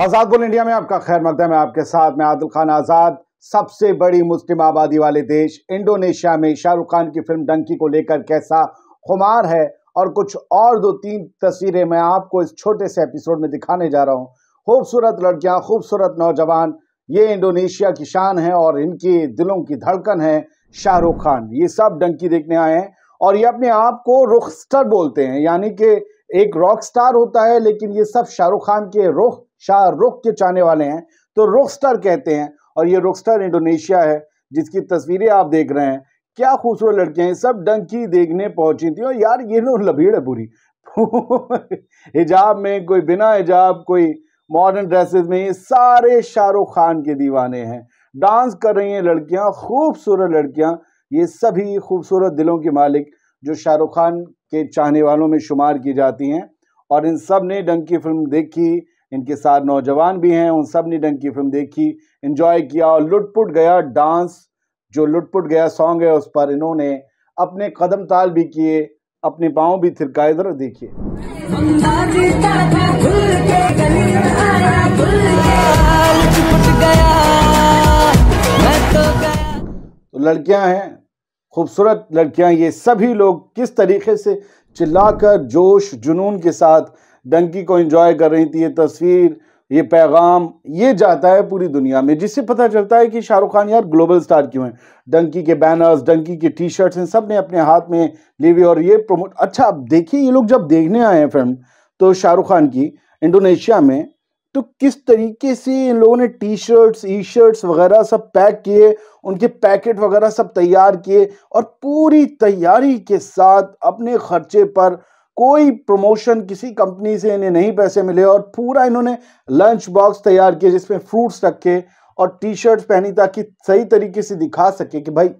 आजाद बोल इंडिया में आपका खैर मकदम है आपके साथ मैं आदिल खान आजाद सबसे बड़ी मुस्लिम आबादी वाले देश इंडोनेशिया में शाहरुख खान की फिल्म डंकी को लेकर कैसा खुमार है और कुछ और दो तीन तस्वीरें मैं आपको इस छोटे से एपिसोड में दिखाने जा रहा हूँ खूबसूरत लड़कियाँ खूबसूरत नौजवान ये इंडोनेशिया की शान है और इनके दिलों की धड़कन है शाहरुख खान ये सब डंकी देखने आए हैं और ये अपने आप को रुख बोलते हैं यानी कि एक रॉक स्टार होता है लेकिन ये सब शाहरुख खान के रुख शाहरुख के चाहने वाले हैं तो रॉकस्टार कहते हैं और ये रॉकस्टार इंडोनेशिया है जिसकी तस्वीरें आप देख रहे हैं क्या खूबसूरत लड़के हैं सब डंकी देखने पहुंची थी और यार ये लोग लभीड़ है पूरी हिजाब में कोई बिना हिजाब कोई मॉडर्न ड्रेसेस में ये सारे शाहरुख खान के दीवाने हैं डांस कर रही हैं लड़कियां खूबसूरत लड़कियां ये सभी खूबसूरत दिलों के मालिक जो शाहरुख खान के चाहने वालों में शुमार की जाती हैं और इन सब ने डंकी फिल्म देखी इनके साथ नौजवान भी हैं उन सब ने डंग की फिल्म देखी इन्जॉय किया और लुटपुट गया डांस जो लुटपुट गया सॉन्ग है उस पर इन्होंने अपने कदम ताल भी किए अपने पाँव भी थिरकाए जरा देखिए तो लड़कियां हैं खूबसूरत लड़कियां ये सभी लोग किस तरीके से चिल्लाकर जोश जुनून के साथ डंकी को एंजॉय कर रही थी ये तस्वीर ये पैगाम ये जाता है पूरी दुनिया में जिससे पता चलता है कि शाहरुख खान यार ग्लोबल स्टार क्यों हैं डंकी के बैनर्स डंकी के टी शर्ट्स हैं सब ने अपने हाथ में ले हुई और ये प्रमोट अच्छा अब देखिए ये लोग जब देखने आए हैं फिल्म तो शाहरुख खान की इंडोनेशिया में तो किस तरीके से इन लोगों ने टी शर्ट्स ई शर्ट्स वगैरह सब पैक किए उनके पैकेट वगैरह सब तैयार किए और पूरी तैयारी के साथ अपने खर्चे पर कोई प्रमोशन किसी कंपनी से इन्हें नहीं पैसे मिले और पूरा इन्होंने लंच बॉक्स तैयार किया जिसमें फ्रूट्स रखे और टी शर्ट पहनी ताकि सही तरीके से दिखा सके कि भाई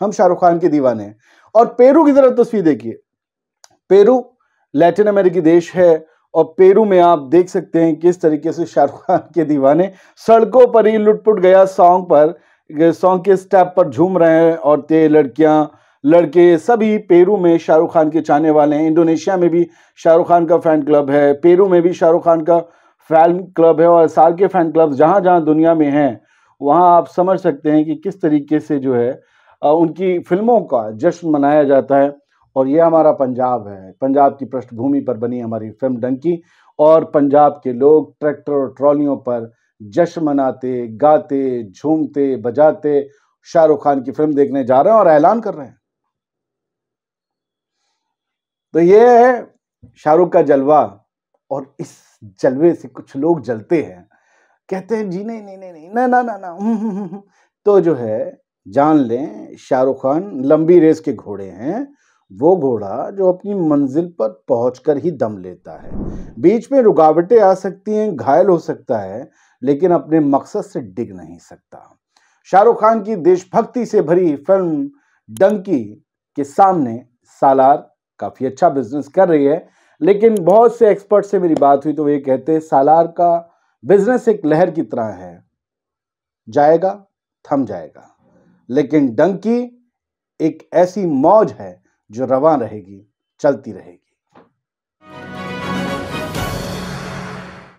हम शाहरुख खान के दीवाने हैं और पेरू की तरफ तस्वीर देखिए पेरू लैटिन अमेरिकी देश है और पेरू में आप देख सकते हैं किस तरीके से शाहरुख खान के दीवाने सड़कों पर ही लुटपुट गया सॉन्ग पर सॉन्ग के स्टेप पर झूम रहे हैं और ते लड़कियां लड़के सभी पेरू में शाहरुख खान के चाहने वाले हैं इंडोनेशिया में भी शाहरुख खान का फैन क्लब है पेरू में भी शाहरुख खान का फैन क्लब है और साल के फैन क्लब जहाँ जहाँ दुनिया में हैं वहाँ आप समझ सकते हैं कि किस तरीके से जो है उनकी फिल्मों का जश्न मनाया जाता है और ये हमारा पंजाब है पंजाब की पृष्ठभूमि पर बनी हमारी फिल्म डंकी और पंजाब के लोग ट्रैक्टर और ट्रॉलियों पर जश्न मनाते गाते झूमते बजाते शाहरुख खान की फिल्म देखने जा रहे हैं और ऐलान कर रहे हैं तो ये है शाहरुख का जलवा और इस जलवे से कुछ लोग जलते हैं कहते हैं जी नहीं नहीं नहीं नहीं ना ना ना ना हम्म, हम्म, हम्म, तो जो है जान लें शाहरुख खान लंबी रेस के घोड़े हैं वो घोड़ा जो अपनी मंजिल पर पहुंचकर ही दम लेता है बीच में रुकावटें आ सकती हैं घायल हो सकता है लेकिन अपने मकसद से डिग नहीं सकता शाहरुख खान की देशभक्ति से भरी फिल्म डंकी के सामने सालार काफ़ी अच्छा बिजनेस कर रही है लेकिन बहुत से एक्सपर्ट से मेरी बात हुई तो ये कहते हैं सालार का बिजनेस एक लहर की तरह है जाएगा थम जाएगा लेकिन डंकी एक ऐसी मौज है जो रवा रहेगी चलती रहेगी